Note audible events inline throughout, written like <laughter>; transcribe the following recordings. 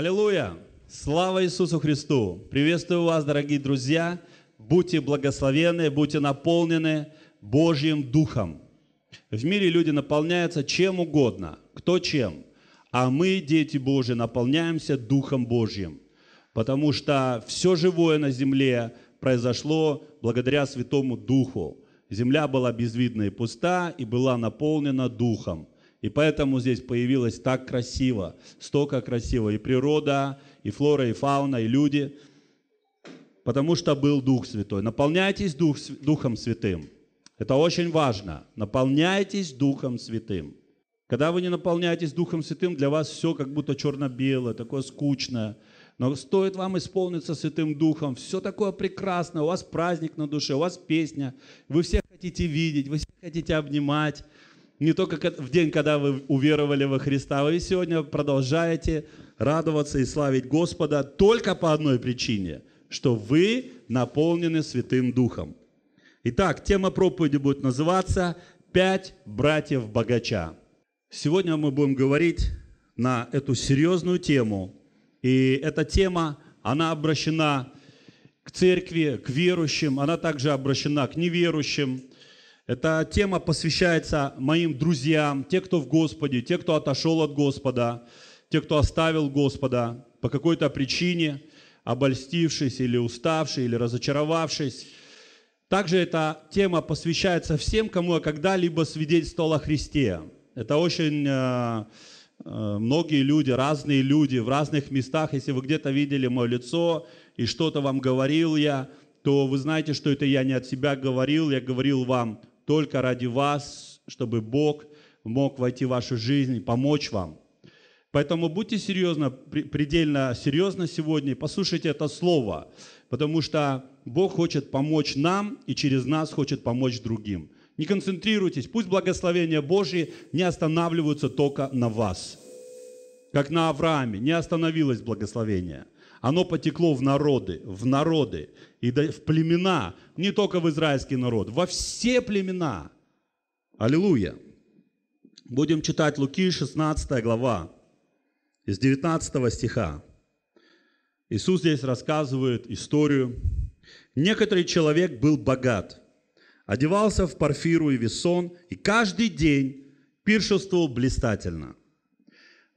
Аллилуйя! Слава Иисусу Христу! Приветствую вас, дорогие друзья! Будьте благословены, будьте наполнены Божьим Духом. В мире люди наполняются чем угодно, кто чем. А мы, дети Божьи, наполняемся Духом Божьим. Потому что все живое на земле произошло благодаря Святому Духу. Земля была безвидна и пуста, и была наполнена Духом. И поэтому здесь появилось так красиво, столько красиво. И природа, и флора, и фауна, и люди. Потому что был Дух Святой. Наполняйтесь Дух, Духом Святым. Это очень важно. Наполняйтесь Духом Святым. Когда вы не наполняетесь Духом Святым, для вас все как будто черно-белое, такое скучное. Но стоит вам исполниться Святым Духом, все такое прекрасное, у вас праздник на душе, у вас песня, вы все хотите видеть, вы все хотите обнимать, не только в день, когда вы уверовали во Христа, вы сегодня продолжаете радоваться и славить Господа только по одной причине, что вы наполнены Святым Духом. Итак, тема проповеди будет называться «Пять братьев богача». Сегодня мы будем говорить на эту серьезную тему, и эта тема, она обращена к церкви, к верующим, она также обращена к неверующим – эта тема посвящается моим друзьям, те, кто в Господе, те, кто отошел от Господа, те, кто оставил Господа по какой-то причине, обольстившись или уставший, или разочаровавшись. Также эта тема посвящается всем, кому я когда-либо свидетельствовал о Христе. Это очень э, э многие люди, разные люди в разных местах. Если вы где-то видели мое лицо и что-то вам говорил я, то вы знаете, что это я не от себя говорил, я говорил вам только ради вас, чтобы Бог мог войти в вашу жизнь и помочь вам. Поэтому будьте серьезно, предельно серьезно сегодня, послушайте это слово, потому что Бог хочет помочь нам и через нас хочет помочь другим. Не концентрируйтесь, пусть благословения Божьи не останавливаются только на вас. Как на Аврааме не остановилось благословение – оно потекло в народы, в народы и в племена, не только в израильский народ, во все племена. Аллилуйя. Будем читать Луки 16 глава из 19 стиха. Иисус здесь рассказывает историю. Некоторый человек был богат, одевался в парфиру и весон, и каждый день пиршествовал блистательно.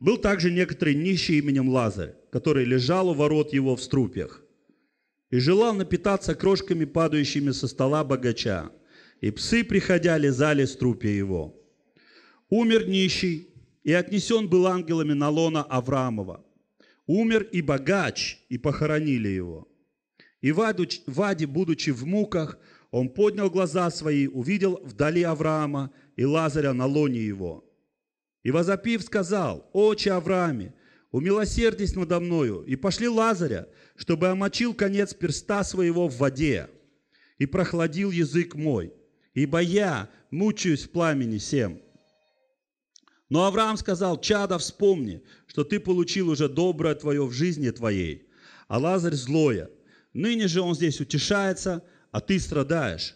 Был также некоторый нищий именем Лазарь, который лежал у ворот его в струпях и желал напитаться крошками, падающими со стола богача. И псы, приходя, лизали струпья его. Умер нищий, и отнесен был ангелами на лона Авраамова. Умер и богач, и похоронили его. И Ваде, будучи в муках, он поднял глаза свои, увидел вдали Авраама и Лазаря на лоне его – и возопив сказал, «Отче Аврааме, умилосердись надо мною, и пошли Лазаря, чтобы омочил конец перста своего в воде, и прохладил язык мой, ибо я мучаюсь в пламени всем». Но Авраам сказал, «Чадо, вспомни, что ты получил уже доброе твое в жизни твоей, а Лазарь злое. Ныне же он здесь утешается, а ты страдаешь.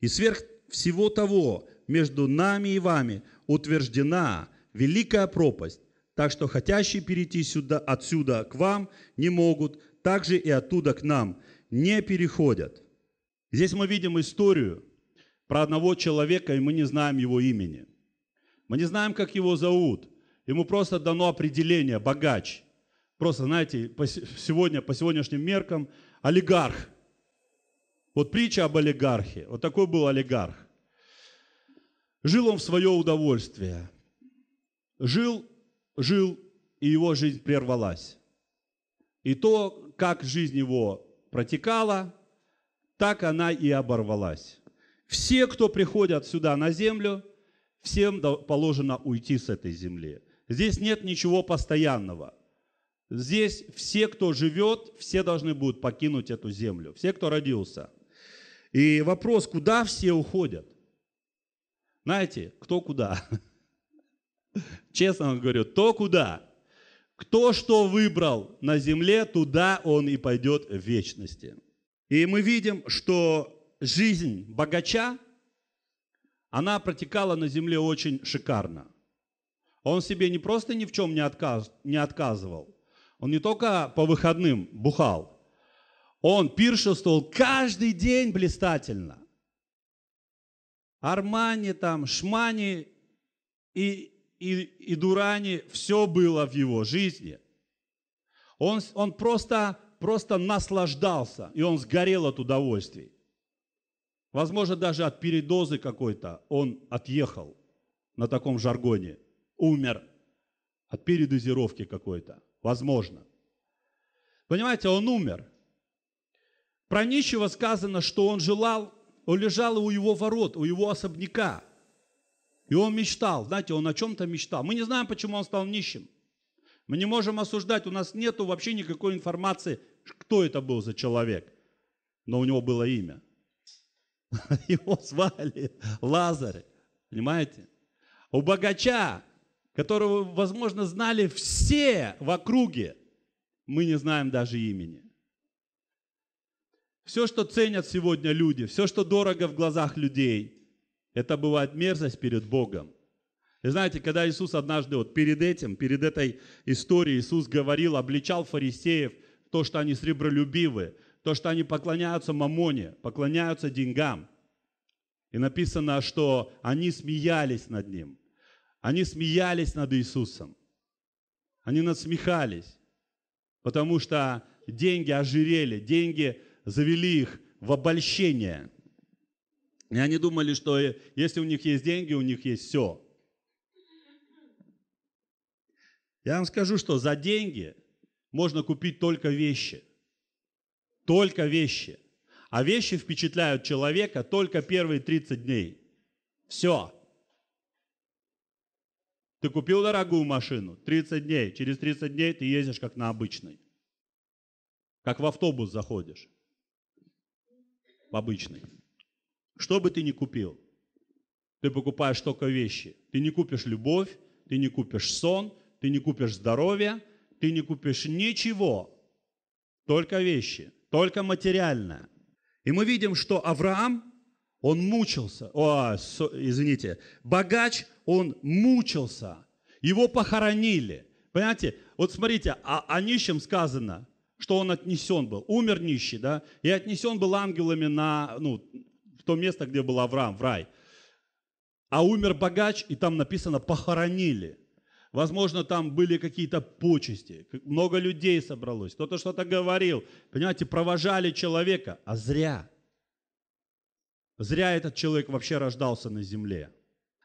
И сверх всего того между нами и вами – утверждена великая пропасть, так что хотящие перейти сюда, отсюда к вам не могут, так же и оттуда к нам не переходят. Здесь мы видим историю про одного человека, и мы не знаем его имени. Мы не знаем, как его зовут. Ему просто дано определение – богач. Просто, знаете, по сегодня, по сегодняшним меркам – олигарх. Вот притча об олигархе. Вот такой был олигарх. Жил он в свое удовольствие. Жил, жил, и его жизнь прервалась. И то, как жизнь его протекала, так она и оборвалась. Все, кто приходят сюда на землю, всем положено уйти с этой земли. Здесь нет ничего постоянного. Здесь все, кто живет, все должны будут покинуть эту землю. Все, кто родился. И вопрос, куда все уходят? Знаете, кто куда? <laughs> Честно вам говорю, то куда? Кто что выбрал на земле, туда он и пойдет в вечности. И мы видим, что жизнь богача, она протекала на земле очень шикарно. Он себе не просто ни в чем не, отказ, не отказывал, он не только по выходным бухал, он пиршествовал каждый день блистательно. Армани, там, Шмани и, и, и Дурани, все было в его жизни. Он, он просто, просто наслаждался, и он сгорел от удовольствий. Возможно, даже от передозы какой-то он отъехал на таком жаргоне, умер от передозировки какой-то. Возможно. Понимаете, он умер. Про нищего сказано, что он желал он лежал у его ворот, у его особняка. И он мечтал, знаете, он о чем-то мечтал. Мы не знаем, почему он стал нищим. Мы не можем осуждать, у нас нет вообще никакой информации, кто это был за человек. Но у него было имя. <laughs> Его звали Лазарь, понимаете? У богача, которого, возможно, знали все в округе, мы не знаем даже имени. Все, что ценят сегодня люди, все, что дорого в глазах людей, это бывает мерзость перед Богом. И знаете, когда Иисус однажды, вот перед этим, перед этой историей, Иисус говорил, обличал фарисеев, то, что они сребролюбивы, то, что они поклоняются мамоне, поклоняются деньгам. И написано, что они смеялись над ним. Они смеялись над Иисусом. Они насмехались, потому что деньги ожирели, деньги завели их в обольщение. И они думали, что если у них есть деньги, у них есть все. Я вам скажу, что за деньги можно купить только вещи. Только вещи. А вещи впечатляют человека только первые 30 дней. Все. Ты купил дорогую машину, 30 дней. Через 30 дней ты ездишь как на обычной. Как в автобус заходишь в обычной. Что бы ты ни купил, ты покупаешь только вещи. Ты не купишь любовь, ты не купишь сон, ты не купишь здоровье, ты не купишь ничего, только вещи, только материальное. И мы видим, что Авраам, он мучился, о, извините, богач, он мучился, его похоронили. Понимаете, вот смотрите, о, а, о нищем сказано, что он отнесен был. Умер нищий, да, и отнесен был ангелами на, ну, в то место, где был Авраам, в рай. А умер богач, и там написано «похоронили». Возможно, там были какие-то почести, много людей собралось, кто-то что-то говорил. Понимаете, провожали человека, а зря. Зря этот человек вообще рождался на земле.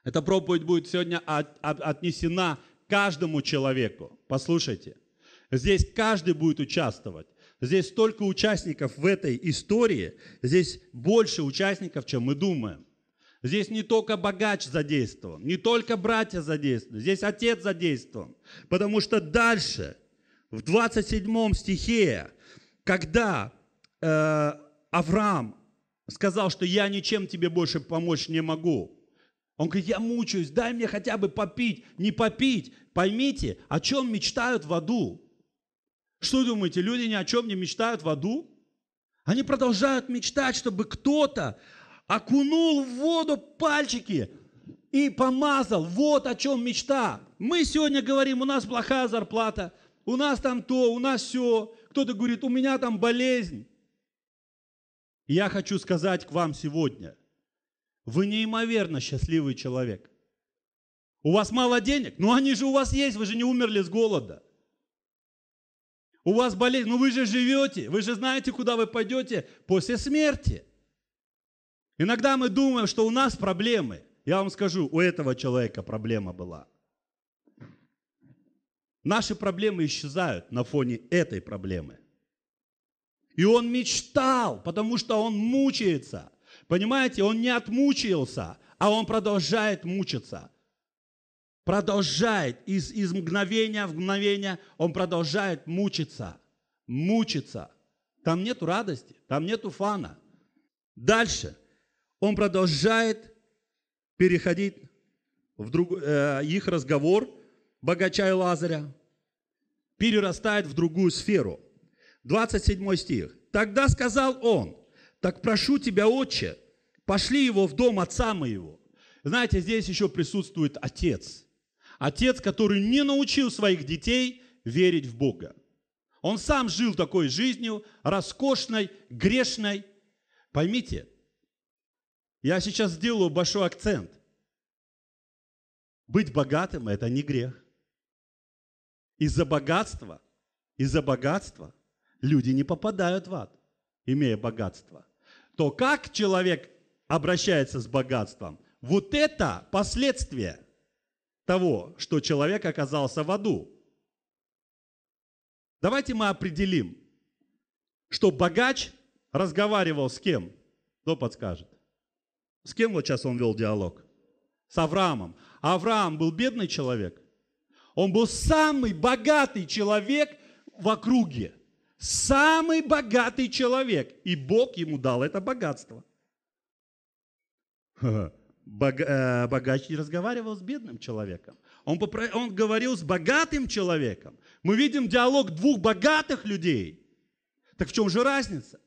Эта проповедь будет сегодня от, от, отнесена каждому человеку. Послушайте – Здесь каждый будет участвовать. Здесь столько участников в этой истории, здесь больше участников, чем мы думаем. Здесь не только богач задействован, не только братья задействованы, здесь отец задействован. Потому что дальше, в 27 стихе, когда э, Авраам сказал, что я ничем тебе больше помочь не могу, он говорит, я мучаюсь, дай мне хотя бы попить, не попить. Поймите, о чем мечтают в аду. Что думаете, люди ни о чем не мечтают в аду? Они продолжают мечтать, чтобы кто-то окунул в воду пальчики и помазал. Вот о чем мечта. Мы сегодня говорим, у нас плохая зарплата, у нас там то, у нас все. Кто-то говорит, у меня там болезнь. я хочу сказать к вам сегодня, вы неимоверно счастливый человек. У вас мало денег, но ну, они же у вас есть, вы же не умерли с голода. У вас болезнь, но ну, вы же живете, вы же знаете, куда вы пойдете после смерти. Иногда мы думаем, что у нас проблемы. Я вам скажу, у этого человека проблема была. Наши проблемы исчезают на фоне этой проблемы. И он мечтал, потому что он мучается. Понимаете, он не отмучился, а он продолжает мучиться продолжает из, из мгновения в мгновение, он продолжает мучиться, мучиться. Там нету радости, там нету фана. Дальше. Он продолжает переходить в друг, э, их разговор, богача и Лазаря, перерастает в другую сферу. 27 стих. «Тогда сказал он, так прошу тебя, отче, пошли его в дом отца моего». Знаете, здесь еще присутствует отец – Отец, который не научил своих детей верить в Бога. Он сам жил такой жизнью, роскошной, грешной. Поймите, я сейчас сделаю большой акцент. Быть богатым – это не грех. Из-за богатства, из-за богатства люди не попадают в ад, имея богатство. То как человек обращается с богатством, вот это последствия – того, что человек оказался в аду. Давайте мы определим, что богач разговаривал с кем? Кто подскажет? С кем вот сейчас он вел диалог? С Авраамом. Авраам был бедный человек. Он был самый богатый человек в округе. Самый богатый человек. И Бог ему дал это богатство. Ха <laughs> -ха. Э, богач не разговаривал с бедным человеком. Он, попро... он говорил с богатым человеком. Мы видим диалог двух богатых людей. Так в чем же разница?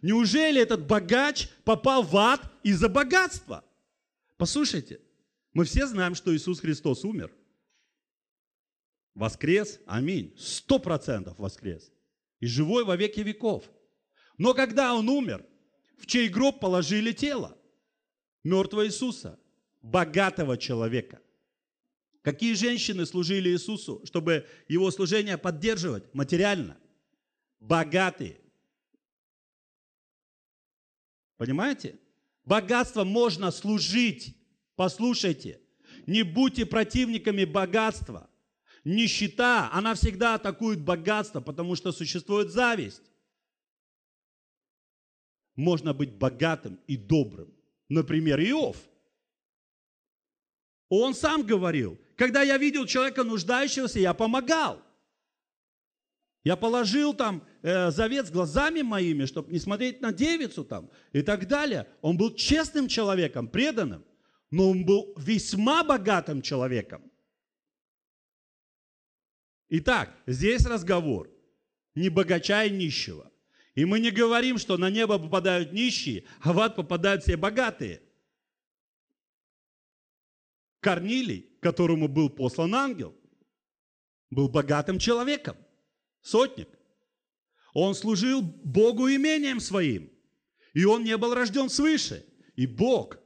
Неужели этот богач попал в ад из-за богатства? Послушайте, мы все знаем, что Иисус Христос умер. Воскрес, аминь, сто процентов воскрес. И живой во веки веков. Но когда он умер, в чей гроб положили тело? мертвого Иисуса, богатого человека. Какие женщины служили Иисусу, чтобы его служение поддерживать материально? Богатые. Понимаете? Богатство можно служить. Послушайте, не будьте противниками богатства. Нищета, она всегда атакует богатство, потому что существует зависть. Можно быть богатым и добрым. Например, Иов. Он сам говорил, когда я видел человека нуждающегося, я помогал. Я положил там э, завет с глазами моими, чтобы не смотреть на девицу там и так далее. Он был честным человеком, преданным, но он был весьма богатым человеком. Итак, здесь разговор не богача и нищего. И мы не говорим, что на небо попадают нищие, а в ад попадают все богатые. Корнилий, которому был послан ангел, был богатым человеком, сотник. Он служил Богу имением своим, и он не был рожден свыше. И Бог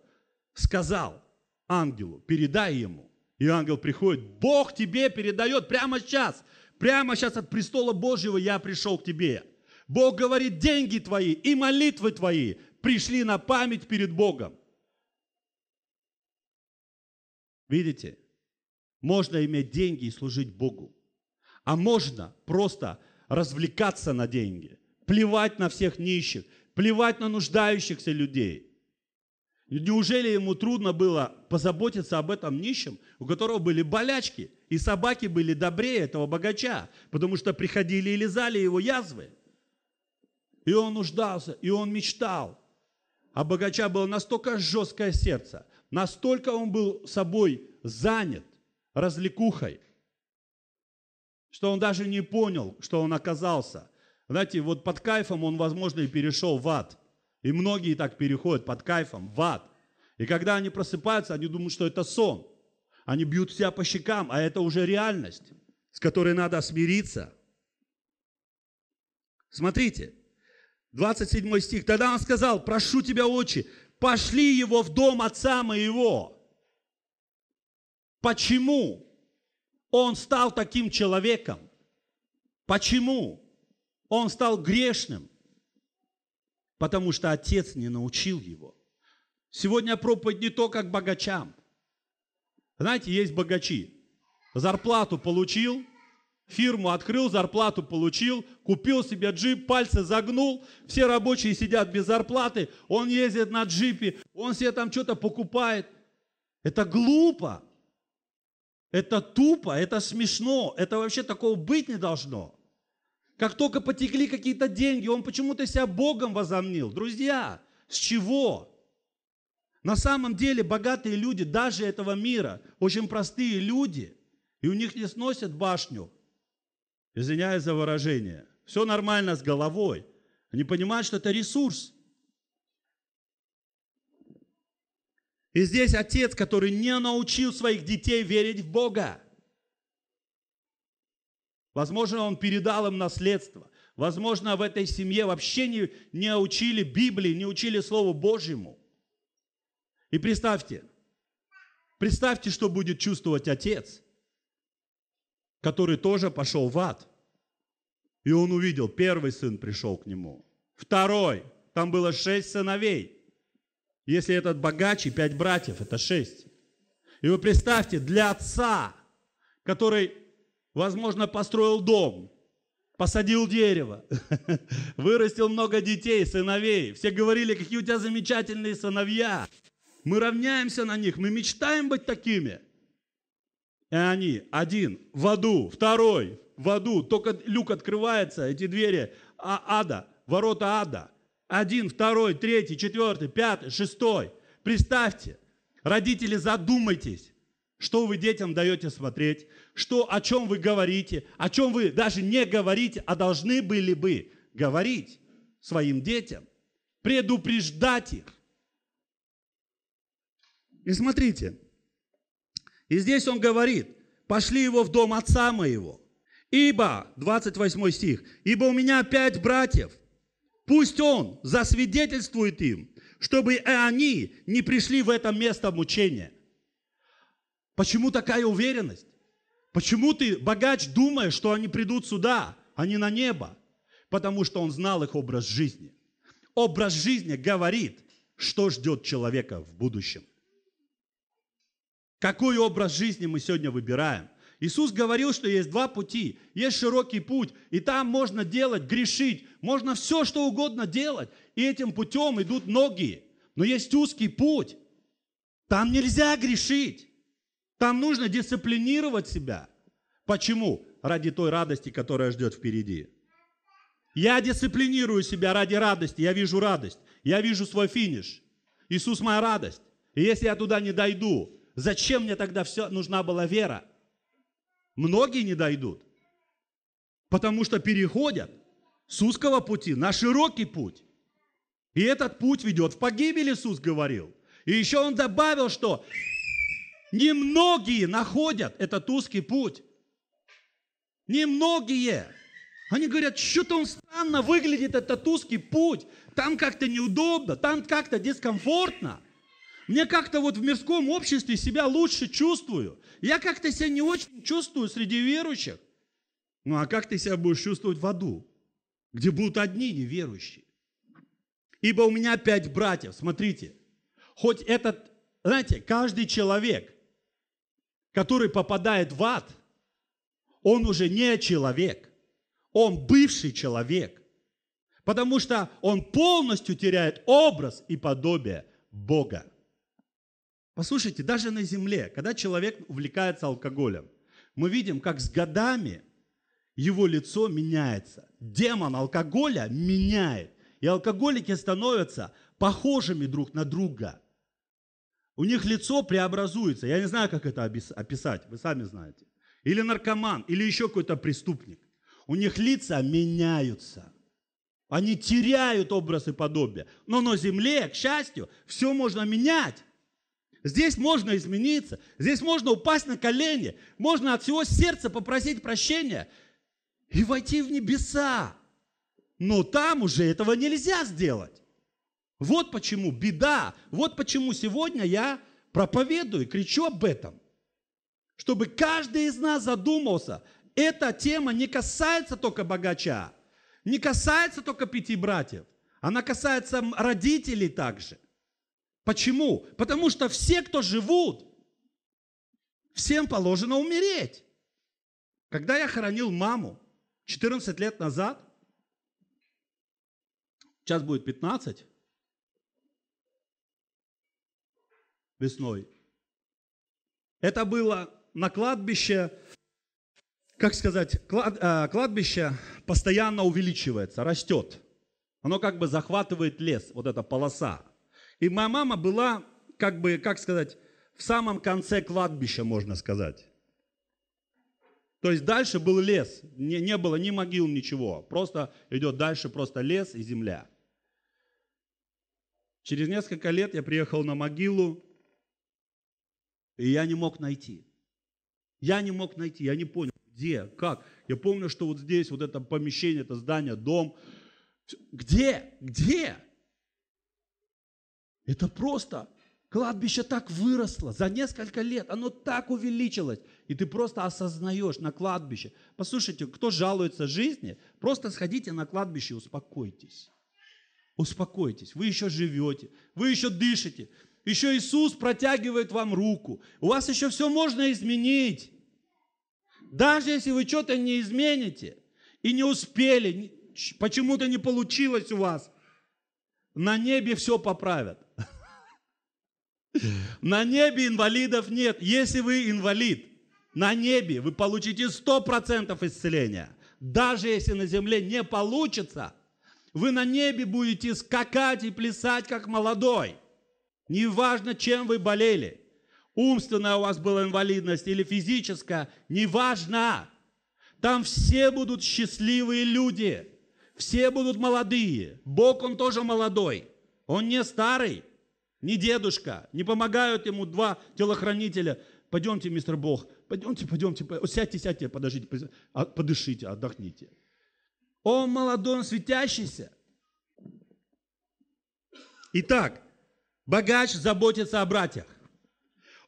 сказал ангелу, передай ему. И ангел приходит, Бог тебе передает прямо сейчас, прямо сейчас от престола Божьего я пришел к тебе. Бог говорит, деньги твои и молитвы твои пришли на память перед Богом. Видите, можно иметь деньги и служить Богу. А можно просто развлекаться на деньги, плевать на всех нищих, плевать на нуждающихся людей. Неужели ему трудно было позаботиться об этом нищем, у которого были болячки, и собаки были добрее этого богача, потому что приходили и лизали его язвы? и он нуждался, и он мечтал. А богача было настолько жесткое сердце, настолько он был собой занят развлекухой, что он даже не понял, что он оказался. Знаете, вот под кайфом он, возможно, и перешел в ад. И многие так переходят под кайфом в ад. И когда они просыпаются, они думают, что это сон. Они бьют себя по щекам, а это уже реальность, с которой надо смириться. Смотрите, 27 стих. Тогда он сказал, прошу тебя, отче, пошли его в дом отца моего. Почему он стал таким человеком? Почему он стал грешным? Потому что отец не научил его. Сегодня проповедь не то, как богачам. Знаете, есть богачи. Зарплату получил, фирму открыл, зарплату получил, купил себе джип, пальцы загнул, все рабочие сидят без зарплаты, он ездит на джипе, он себе там что-то покупает. Это глупо, это тупо, это смешно, это вообще такого быть не должно. Как только потекли какие-то деньги, он почему-то себя Богом возомнил. Друзья, с чего? На самом деле богатые люди даже этого мира, очень простые люди, и у них не сносят башню – Извиняюсь за выражение. Все нормально с головой. Они понимают, что это ресурс. И здесь отец, который не научил своих детей верить в Бога. Возможно, он передал им наследство. Возможно, в этой семье вообще не, не учили Библии, не учили Слову Божьему. И представьте, представьте, что будет чувствовать отец – который тоже пошел в ад. И он увидел, первый сын пришел к нему, второй, там было шесть сыновей. Если этот богач и пять братьев, это шесть. И вы представьте, для отца, который, возможно, построил дом, посадил дерево, <laughs> вырастил много детей, сыновей. Все говорили, какие у тебя замечательные сыновья. Мы равняемся на них, мы мечтаем быть такими – и они, один в аду, второй в аду, только люк открывается, эти двери а, ада, ворота ада. Один, второй, третий, четвертый, пятый, шестой. Представьте, родители, задумайтесь, что вы детям даете смотреть, что, о чем вы говорите, о чем вы даже не говорите, а должны были бы говорить своим детям, предупреждать их. И смотрите, и здесь он говорит, пошли его в дом отца моего. Ибо, 28 стих, ибо у меня пять братьев, пусть он засвидетельствует им, чтобы и они не пришли в это место мучения. Почему такая уверенность? Почему ты, богач, думаешь, что они придут сюда, а не на небо? Потому что он знал их образ жизни. Образ жизни говорит, что ждет человека в будущем. Какой образ жизни мы сегодня выбираем? Иисус говорил, что есть два пути. Есть широкий путь, и там можно делать, грешить, можно все, что угодно делать. И этим путем идут многие. Но есть узкий путь. Там нельзя грешить. Там нужно дисциплинировать себя. Почему? Ради той радости, которая ждет впереди. Я дисциплинирую себя ради радости. Я вижу радость. Я вижу свой финиш. Иисус моя радость. И если я туда не дойду, Зачем мне тогда все нужна была вера? Многие не дойдут, потому что переходят с узкого пути на широкий путь. И этот путь ведет в погибель, Иисус говорил. И еще он добавил, что немногие находят этот узкий путь. Немногие. Они говорят, что-то он странно выглядит, этот узкий путь. Там как-то неудобно, там как-то дискомфортно. Мне как-то вот в мирском обществе себя лучше чувствую. Я как-то себя не очень чувствую среди верующих. Ну а как ты себя будешь чувствовать в аду, где будут одни неверующие? Ибо у меня пять братьев, смотрите. Хоть этот, знаете, каждый человек, который попадает в ад, он уже не человек, он бывший человек, потому что он полностью теряет образ и подобие Бога. Послушайте, даже на земле, когда человек увлекается алкоголем, мы видим, как с годами его лицо меняется. Демон алкоголя меняет. И алкоголики становятся похожими друг на друга. У них лицо преобразуется. Я не знаю, как это описать, вы сами знаете. Или наркоман, или еще какой-то преступник. У них лица меняются. Они теряют образ и подобие. Но на земле, к счастью, все можно менять. Здесь можно измениться, здесь можно упасть на колени, можно от всего сердца попросить прощения и войти в небеса. Но там уже этого нельзя сделать. Вот почему беда, вот почему сегодня я проповедую, кричу об этом. Чтобы каждый из нас задумался, эта тема не касается только богача, не касается только пяти братьев, она касается родителей также – Почему? Потому что все, кто живут, всем положено умереть. Когда я хоронил маму 14 лет назад, сейчас будет 15, весной, это было на кладбище, как сказать, клад, э, кладбище постоянно увеличивается, растет. Оно как бы захватывает лес, вот эта полоса, и моя мама была, как бы, как сказать, в самом конце кладбища, можно сказать. То есть дальше был лес, не, не было ни могил, ничего. Просто идет дальше просто лес и земля. Через несколько лет я приехал на могилу, и я не мог найти. Я не мог найти, я не понял, где, как. Я помню, что вот здесь, вот это помещение, это здание, дом. Где? Где? Это просто. Кладбище так выросло за несколько лет, оно так увеличилось, и ты просто осознаешь на кладбище. Послушайте, кто жалуется жизни, просто сходите на кладбище и успокойтесь. Успокойтесь, вы еще живете, вы еще дышите, еще Иисус протягивает вам руку. У вас еще все можно изменить. Даже если вы что-то не измените и не успели, почему-то не получилось у вас, на небе все поправят. <laughs> На небе инвалидов нет. Если вы инвалид, на небе вы получите 100% исцеления. Даже если на земле не получится, вы на небе будете скакать и плясать, как молодой. Неважно, чем вы болели. Умственная у вас была инвалидность или физическая, неважно. Там все будут счастливые люди. Все будут молодые. Бог, Он тоже молодой. Он не старый не дедушка, не помогают ему два телохранителя. Пойдемте, мистер Бог, пойдемте, пойдемте, сядьте, сядьте, подождите, а, подышите, отдохните. Он молодой, он светящийся. Итак, богач заботится о братьях.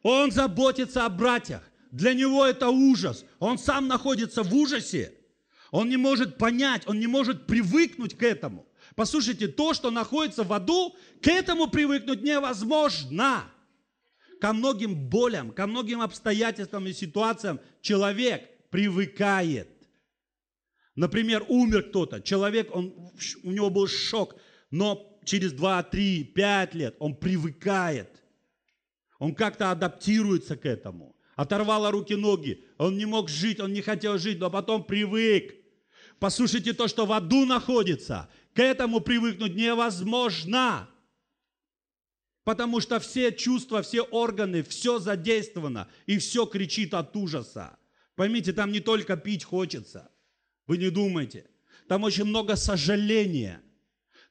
Он заботится о братьях. Для него это ужас. Он сам находится в ужасе. Он не может понять, он не может привыкнуть к этому. Послушайте, то, что находится в аду, к этому привыкнуть невозможно. Ко многим болям, ко многим обстоятельствам и ситуациям человек привыкает. Например, умер кто-то, человек, он, у него был шок, но через 2, 3, 5 лет он привыкает. Он как-то адаптируется к этому. Оторвало руки, ноги. Он не мог жить, он не хотел жить, но потом привык. Послушайте то, что в аду находится. К этому привыкнуть невозможно. Потому что все чувства, все органы, все задействовано, и все кричит от ужаса. Поймите, там не только пить хочется, вы не думайте. Там очень много сожаления.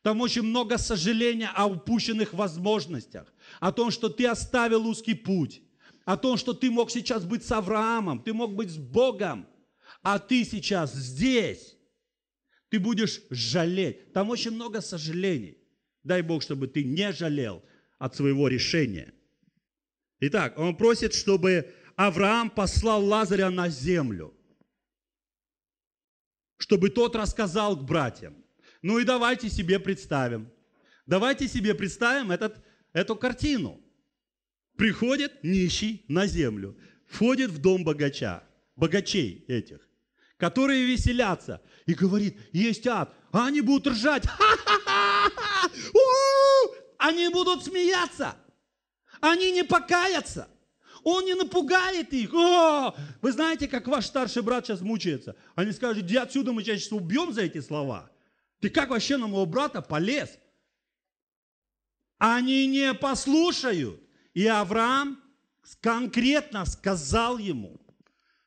Там очень много сожаления о упущенных возможностях, о том, что ты оставил узкий путь, о том, что ты мог сейчас быть с Авраамом, ты мог быть с Богом, а ты сейчас здесь. Ты будешь жалеть. Там очень много сожалений. Дай Бог, чтобы ты не жалел от своего решения. Итак, он просит, чтобы Авраам послал Лазаря на землю, чтобы тот рассказал к братьям. Ну и давайте себе представим. Давайте себе представим этот, эту картину. Приходит нищий на землю, входит в дом богача, богачей этих которые веселятся. И говорит, есть ад, а они будут ржать. <laughs> Они будут смеяться. Они не покаятся. Он не напугает их. О! Вы знаете, как ваш старший брат сейчас мучается. Они скажут, иди отсюда, мы тебя сейчас убьем за эти слова. Ты как вообще на моего брата полез? Они не послушают. И Авраам конкретно сказал ему,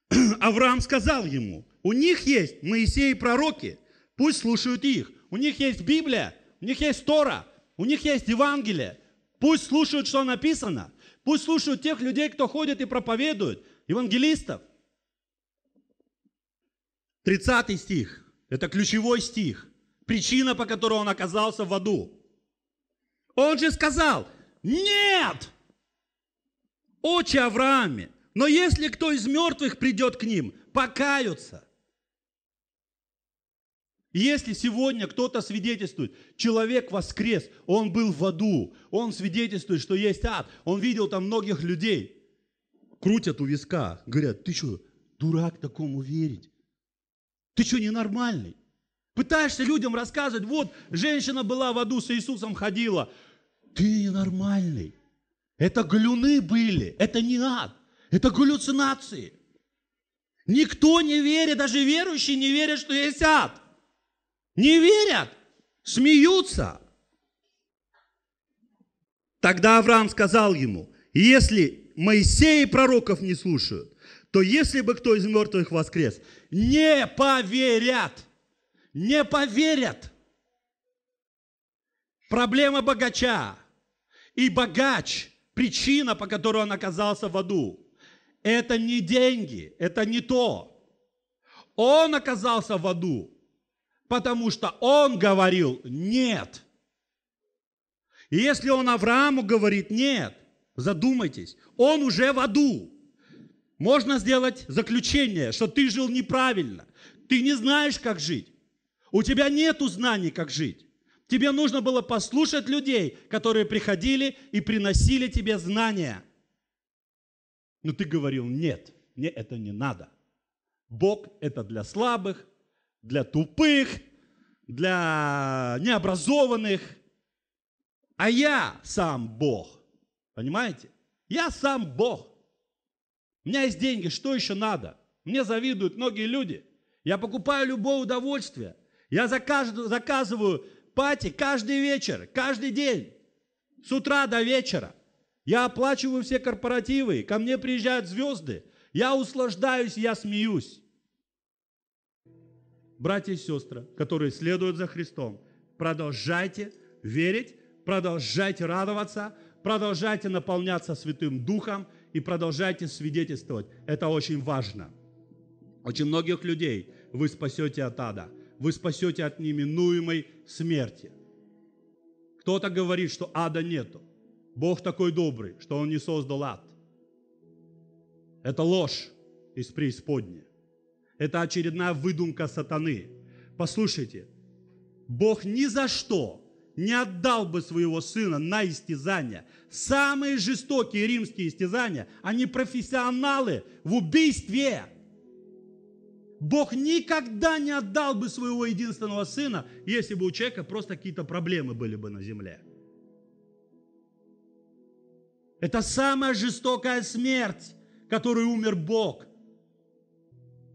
<clears throat> Авраам сказал ему, у них есть Моисей и пророки, пусть слушают их. У них есть Библия, у них есть Тора, у них есть Евангелие. Пусть слушают, что написано. Пусть слушают тех людей, кто ходит и проповедует, евангелистов. 30 стих. Это ключевой стих. Причина, по которой он оказался в аду. Он же сказал, нет, отче Аврааме, но если кто из мертвых придет к ним, покаются. Если сегодня кто-то свидетельствует, человек воскрес, он был в аду, он свидетельствует, что есть ад, он видел там многих людей, крутят у виска, говорят, ты что, дурак такому верить? Ты что, ненормальный? Пытаешься людям рассказывать, вот, женщина была в аду, с Иисусом ходила. Ты ненормальный. Это глюны были, это не ад, это галлюцинации. Никто не верит, даже верующие не верят, что есть ад. Не верят, смеются. Тогда Авраам сказал ему, если Моисея и пророков не слушают, то если бы кто из мертвых воскрес, не поверят, не поверят. Проблема богача. И богач, причина, по которой он оказался в аду, это не деньги, это не то. Он оказался в аду Потому что он говорил «нет». И если он Аврааму говорит «нет», задумайтесь, он уже в аду. Можно сделать заключение, что ты жил неправильно, ты не знаешь, как жить. У тебя нет знаний, как жить. Тебе нужно было послушать людей, которые приходили и приносили тебе знания. Но ты говорил, нет, мне это не надо. Бог – это для слабых, для тупых, для необразованных. А я сам Бог. Понимаете? Я сам Бог. У меня есть деньги, что еще надо? Мне завидуют многие люди. Я покупаю любое удовольствие. Я заказываю, пати каждый вечер, каждый день, с утра до вечера. Я оплачиваю все корпоративы, ко мне приезжают звезды. Я услаждаюсь, я смеюсь братья и сестры, которые следуют за Христом, продолжайте верить, продолжайте радоваться, продолжайте наполняться Святым Духом и продолжайте свидетельствовать. Это очень важно. Очень многих людей вы спасете от ада, вы спасете от неминуемой смерти. Кто-то говорит, что ада нету. Бог такой добрый, что Он не создал ад. Это ложь из преисподней. Это очередная выдумка сатаны. Послушайте, Бог ни за что не отдал бы своего сына на истязание. Самые жестокие римские истязания, они профессионалы в убийстве. Бог никогда не отдал бы своего единственного сына, если бы у человека просто какие-то проблемы были бы на земле. Это самая жестокая смерть, которой умер Бог –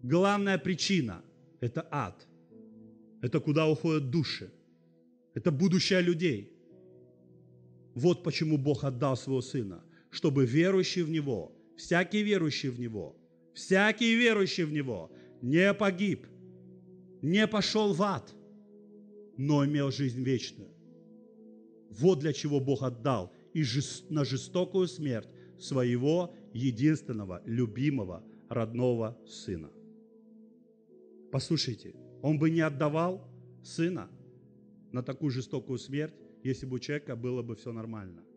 Главная причина – это ад. Это куда уходят души. Это будущее людей. Вот почему Бог отдал своего Сына, чтобы верующий в Него, всякий верующий в Него, всякий верующий в Него не погиб, не пошел в ад, но имел жизнь вечную. Вот для чего Бог отдал и на жестокую смерть своего единственного, любимого, родного сына. Послушайте, он бы не отдавал сына на такую жестокую смерть, если бы у человека было бы все нормально.